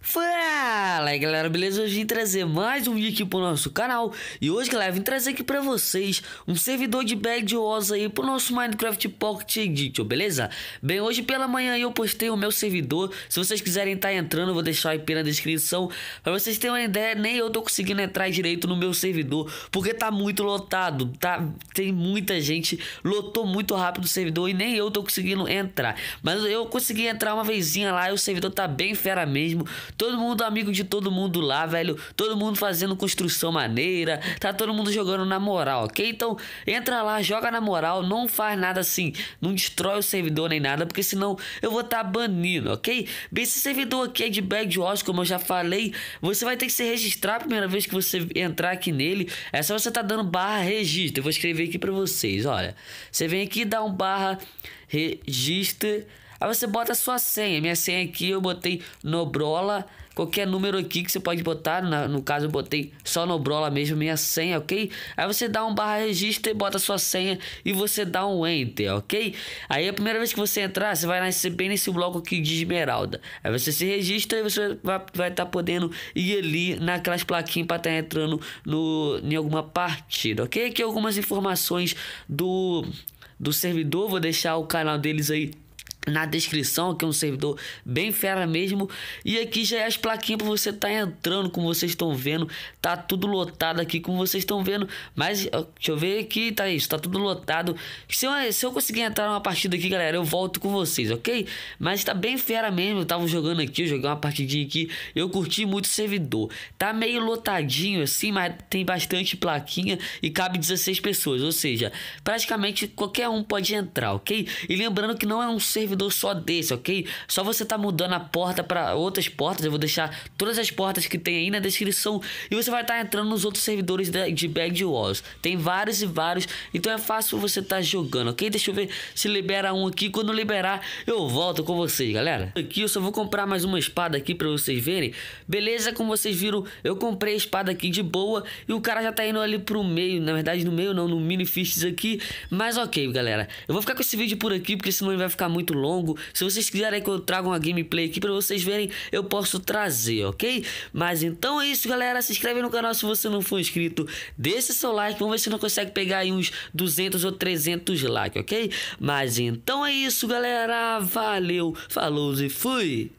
Fala aí galera, beleza? Hoje vim trazer mais um vídeo aqui pro nosso canal E hoje galera, vim trazer aqui pra vocês um servidor de bad wars aí pro nosso Minecraft Pocket Edition, beleza? Bem, hoje pela manhã eu postei o meu servidor Se vocês quiserem estar tá entrando, vou deixar o IP na descrição Pra vocês terem uma ideia, nem eu tô conseguindo entrar direito no meu servidor Porque tá muito lotado, tá? Tem muita gente, lotou muito rápido o servidor e nem eu tô conseguindo entrar Mas eu consegui entrar uma vezinha lá e o servidor tá bem fera mesmo Todo mundo amigo de todo mundo lá, velho. Todo mundo fazendo construção maneira. Tá todo mundo jogando na moral, ok? Então, entra lá, joga na moral. Não faz nada assim. Não destrói o servidor nem nada, porque senão eu vou estar tá ok? Bem, esse servidor aqui é de Bad Wars, como eu já falei. Você vai ter que se registrar a primeira vez que você entrar aqui nele. É só você tá dando barra registro. Eu vou escrever aqui pra vocês, olha. Você vem aqui e dá um barra registro Aí você bota a sua senha. Minha senha aqui eu botei Nobrola. Qualquer número aqui que você pode botar. Na, no caso eu botei só Nobrola mesmo, minha senha, ok? Aí você dá um barra registro e bota a sua senha. E você dá um enter, ok? Aí a primeira vez que você entrar, você vai nascer bem nesse bloco aqui de esmeralda. Aí você se registra e você vai estar tá podendo ir ali naquelas plaquinhas para estar tá entrando no, em alguma partida, ok? Aqui algumas informações do, do servidor. Vou deixar o canal deles aí na descrição, que é um servidor bem fera mesmo. E aqui já é as plaquinhas para você tá entrando, como vocês estão vendo. Tá tudo lotado aqui, como vocês estão vendo. Mas deixa eu ver aqui, tá isso, tá tudo lotado. Se eu, se eu conseguir entrar numa partida aqui, galera, eu volto com vocês, ok? Mas tá bem fera mesmo. Eu tava jogando aqui, eu joguei uma partidinha aqui. Eu curti muito o servidor. Tá meio lotadinho assim, mas tem bastante plaquinha e cabe 16 pessoas, ou seja, praticamente qualquer um pode entrar, ok? E lembrando que não é um servidor só desse, ok? Só você tá mudando a porta para outras portas. Eu vou deixar todas as portas que tem aí na descrição. E você vai estar tá entrando nos outros servidores de de Bad Wars. Tem vários e vários. Então é fácil você tá jogando, ok? Deixa eu ver se libera um aqui. Quando liberar, eu volto com vocês, galera. Aqui eu só vou comprar mais uma espada aqui para vocês verem. Beleza, como vocês viram, eu comprei a espada aqui de boa. E o cara já tá indo ali pro meio. Na verdade, no meio não, no mini fists aqui. Mas ok, galera. Eu vou ficar com esse vídeo por aqui, porque senão ele vai ficar muito longo. Se vocês quiserem que eu traga uma gameplay aqui para vocês verem, eu posso trazer, ok? Mas então é isso, galera. Se inscreve no canal se você não for inscrito. Deixa seu like, vamos ver se não consegue pegar aí uns 200 ou 300 likes, ok? Mas então é isso, galera. Valeu, falou e fui!